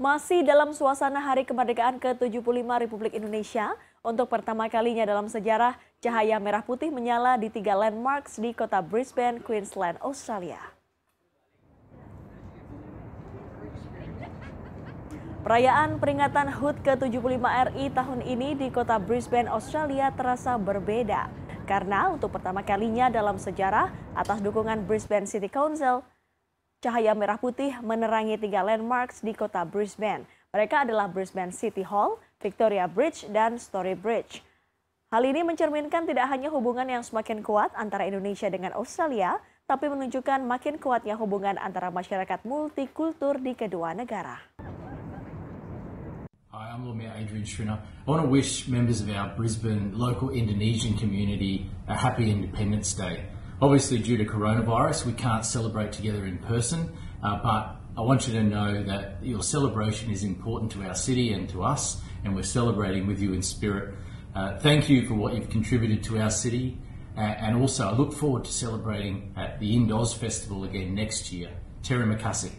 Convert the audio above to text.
masih dalam suasana Hari Kemerdekaan ke-75 Republik Indonesia. Untuk pertama kalinya dalam sejarah, cahaya merah putih menyala di tiga landmarks di kota Brisbane, Queensland, Australia. Perayaan peringatan HUT ke-75 RI tahun ini di kota Brisbane, Australia terasa berbeda. Karena untuk pertama kalinya dalam sejarah, atas dukungan Brisbane City Council, cahaya merah putih menerangi tiga landmarks di kota Brisbane. Mereka adalah Brisbane City Hall, Victoria Bridge, dan Story Bridge. Hal ini mencerminkan tidak hanya hubungan yang semakin kuat antara Indonesia dengan Australia, tapi menunjukkan makin kuatnya hubungan antara masyarakat multikultur di kedua negara. Hi, I'm Lord Adrian Schrinner. I want to wish members of our Brisbane local Indonesian community a happy Independence Day. Obviously, due to coronavirus, we can't celebrate together in person, uh, but I want you to know that your celebration is important to our city and to us, and we're celebrating with you in spirit. Uh, thank you for what you've contributed to our city, uh, and also I look forward to celebrating at the Indoors Festival again next year. Terry McCusick.